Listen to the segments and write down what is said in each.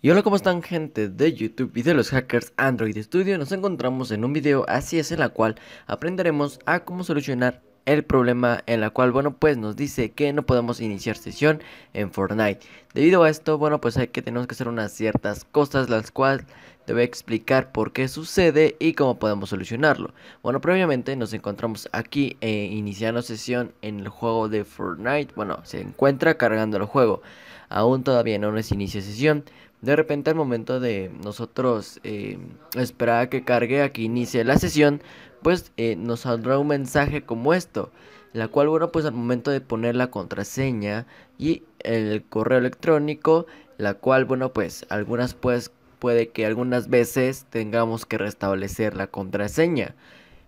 Y hola, ¿cómo están gente de YouTube y de los hackers Android Studio? Nos encontramos en un video, así es, en la cual aprenderemos a cómo solucionar el problema en la cual, bueno, pues nos dice que no podemos iniciar sesión en Fortnite. Debido a esto, bueno, pues hay que tenemos que hacer unas ciertas cosas, las cuales te voy a explicar por qué sucede y cómo podemos solucionarlo. Bueno, previamente nos encontramos aquí eh, iniciando sesión en el juego de Fortnite. Bueno, se encuentra cargando el juego. Aún todavía no nos inicia sesión. De repente al momento de nosotros eh, esperar a que cargue, a que inicie la sesión, pues eh, nos saldrá un mensaje como esto. La cual, bueno, pues al momento de poner la contraseña y el correo electrónico, la cual, bueno, pues algunas puedes puede que algunas veces tengamos que restablecer la contraseña.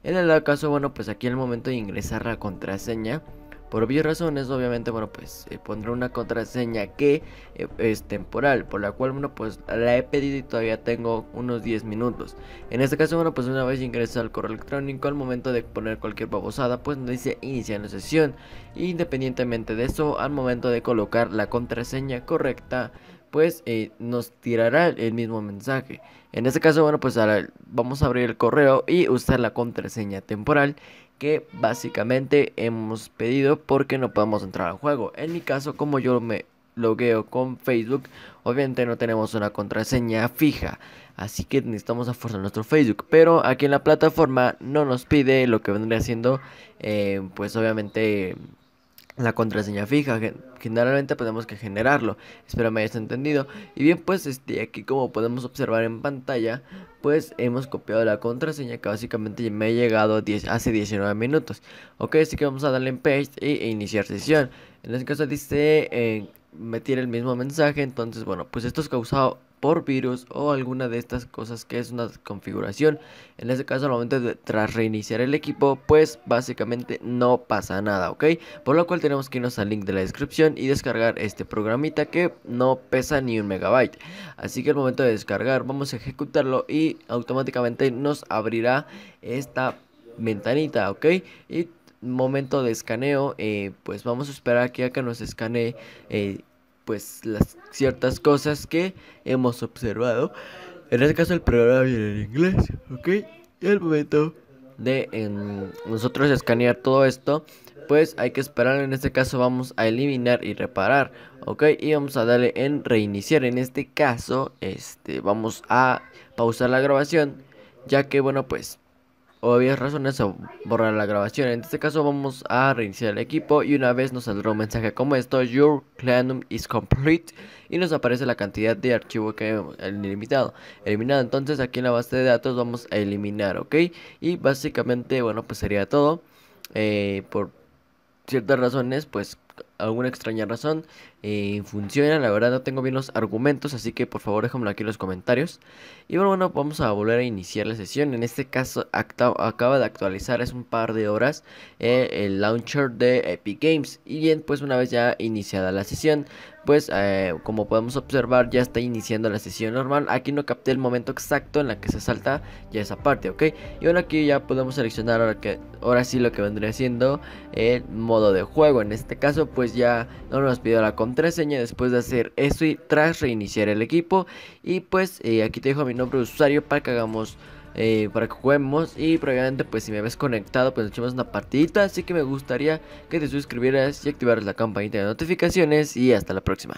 En el caso, bueno, pues aquí al el momento de ingresar la contraseña, por obvias razones, obviamente, bueno, pues eh, pondré una contraseña que eh, es temporal, por la cual, bueno, pues la he pedido y todavía tengo unos 10 minutos. En este caso, bueno, pues una vez ingreso al correo electrónico, al momento de poner cualquier babosada, pues nos dice iniciar la sesión. Independientemente de eso, al momento de colocar la contraseña correcta, pues eh, nos tirará el mismo mensaje. En este caso, bueno, pues ahora vamos a abrir el correo y usar la contraseña temporal que básicamente hemos pedido porque no podemos entrar al juego. En mi caso, como yo me logueo con Facebook, obviamente no tenemos una contraseña fija, así que necesitamos fuerza nuestro Facebook. Pero aquí en la plataforma no nos pide lo que vendría siendo, eh, pues obviamente la contraseña fija. Generalmente tenemos que generarlo. Espero me hayas entendido. Y bien, pues este, aquí como podemos observar en pantalla, pues hemos copiado la contraseña que básicamente me ha llegado hace 19 minutos. Ok, así que vamos a darle en page e, iniciar sesión. En este caso dice eh, meter el mismo mensaje. Entonces, bueno, pues esto es causado por virus o alguna de estas cosas que es una configuración. En este caso, al momento de tras reiniciar el equipo, pues básicamente no pasa nada, ¿ok? Por lo cual tenemos que irnos al link de la descripción y descargar este programita que no pesa ni un megabyte. Así que al momento de descargar, vamos a ejecutarlo y automáticamente nos abrirá esta ventanita, ¿ok? Y momento de escaneo, eh, pues vamos a esperar aquí a que nos escanee eh, pues las ciertas cosas que hemos observado. En este caso el programa viene en inglés, ¿ok? Y momento de nosotros escanear todo esto, pues hay que esperar. En este caso vamos a eliminar y reparar, ¿ok? Y vamos a darle en reiniciar. En este caso, este, vamos a pausar la grabación, ya que bueno, pues obvias razones o borrar la grabación. En este caso vamos a reiniciar el equipo y una vez nos saldrá un mensaje como esto, Your Clanum is complete y nos aparece la cantidad de archivo que hemos eliminado. Eliminado, entonces aquí en la base de datos vamos a eliminar, ¿ok? Y básicamente, bueno, pues sería todo. Eh, por ciertas razones, pues alguna extraña razón eh, Funciona, La verdad no tengo bien los argumentos, así que por favor déjamelo aquí en los comentarios. Y bueno, bueno, vamos a volver a iniciar la sesión. En este caso acaba de actualizar Es un par de horas eh, el launcher de Epic Games. Y bien, pues una vez ya iniciada la sesión, pues eh, como podemos observar ya está iniciando la sesión normal. Aquí no capté el momento exacto en la que se salta ya esa parte, ¿ok? Y bueno, aquí ya podemos seleccionar ahora, que, ahora sí lo que vendría siendo el modo de juego. En este caso pues ya no nos pidió la contraseña después de hacer esto y tras reiniciar el equipo. Y pues eh, aquí te dejo mi nombre de usuario para que hagamos... Eh, para que juguemos y probablemente pues si me ves conectado pues echemos una partidita así que me gustaría que te suscribieras y activaras la campanita de notificaciones y hasta la próxima